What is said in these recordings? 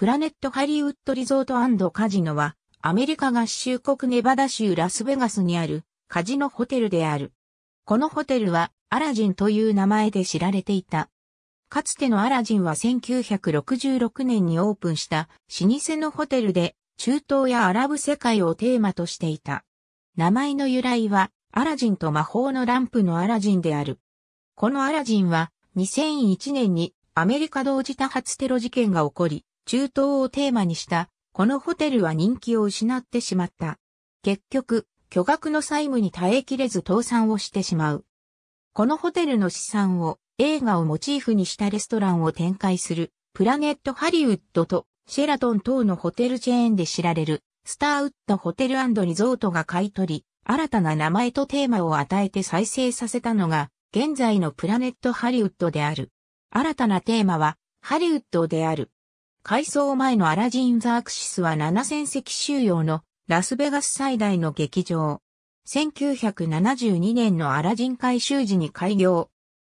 プラネットハリウッドリゾートカジノは、アメリカ合衆国ネバダ州ラスベガスにあるカジノホテルである。このホテルはアラジンという名前で知られていた。かつてのアラジンは1966年にオープンした老舗のホテルで中東やアラブ世界をテーマとしていた。名前の由来はアラジンと魔法のランプのアラジンである。このアラジンは2001年にアメリカ同時多発テロ事件が起こり、中東をテーマにした、このホテルは人気を失ってしまった。結局、巨額の債務に耐えきれず倒産をしてしまう。このホテルの資産を映画をモチーフにしたレストランを展開するプラネットハリウッドとシェラトン等のホテルチェーンで知られるスターウッドホテルリゾートが買い取り、新たな名前とテーマを与えて再生させたのが現在のプラネットハリウッドである。新たなテーマはハリウッドである。改装前のアラジン・ザークシスは7000席収容のラスベガス最大の劇場。1972年のアラジン改修時に開業。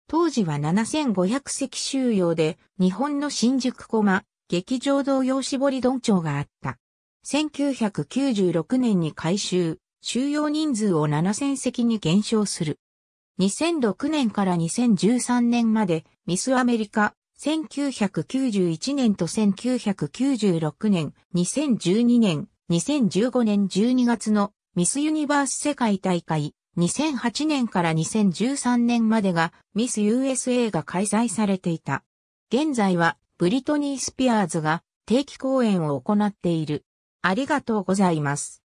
当時は7500席収容で日本の新宿駒、劇場同様絞りドン町があった。1996年に改修、収容人数を7000席に減少する。2006年から2013年までミスアメリカ1991年と1996年、2012年、2015年12月のミスユニバース世界大会、2008年から2013年までがミス USA が開催されていた。現在はブリトニー・スピアーズが定期公演を行っている。ありがとうございます。